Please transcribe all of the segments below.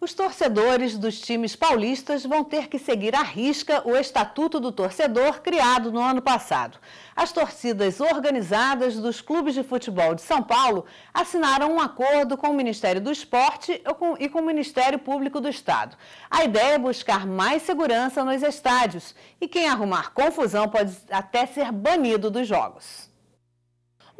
Os torcedores dos times paulistas vão ter que seguir à risca o Estatuto do Torcedor criado no ano passado. As torcidas organizadas dos clubes de futebol de São Paulo assinaram um acordo com o Ministério do Esporte e com o Ministério Público do Estado. A ideia é buscar mais segurança nos estádios e quem arrumar confusão pode até ser banido dos jogos.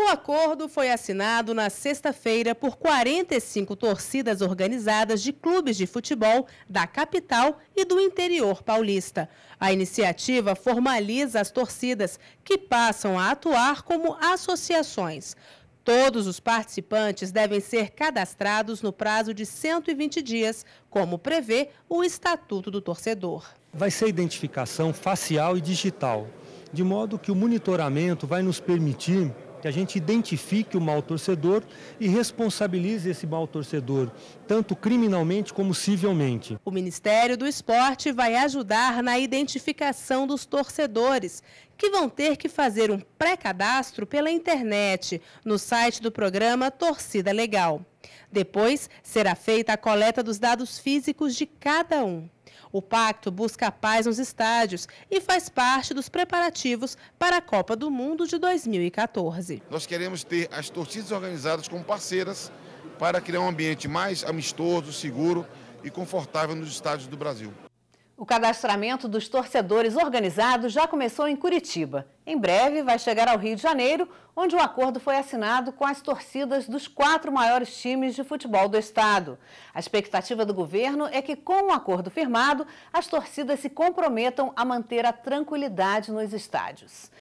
O acordo foi assinado na sexta-feira por 45 torcidas organizadas de clubes de futebol da capital e do interior paulista. A iniciativa formaliza as torcidas, que passam a atuar como associações. Todos os participantes devem ser cadastrados no prazo de 120 dias, como prevê o Estatuto do Torcedor. Vai ser identificação facial e digital, de modo que o monitoramento vai nos permitir que a gente identifique o mal torcedor e responsabilize esse mal torcedor, tanto criminalmente como civilmente. O Ministério do Esporte vai ajudar na identificação dos torcedores, que vão ter que fazer um pré-cadastro pela internet, no site do programa Torcida Legal. Depois será feita a coleta dos dados físicos de cada um. O pacto busca a paz nos estádios e faz parte dos preparativos para a Copa do Mundo de 2014. Nós queremos ter as torcidas organizadas como parceiras para criar um ambiente mais amistoso, seguro e confortável nos estádios do Brasil. O cadastramento dos torcedores organizados já começou em Curitiba. Em breve vai chegar ao Rio de Janeiro, onde o acordo foi assinado com as torcidas dos quatro maiores times de futebol do estado. A expectativa do governo é que, com o acordo firmado, as torcidas se comprometam a manter a tranquilidade nos estádios.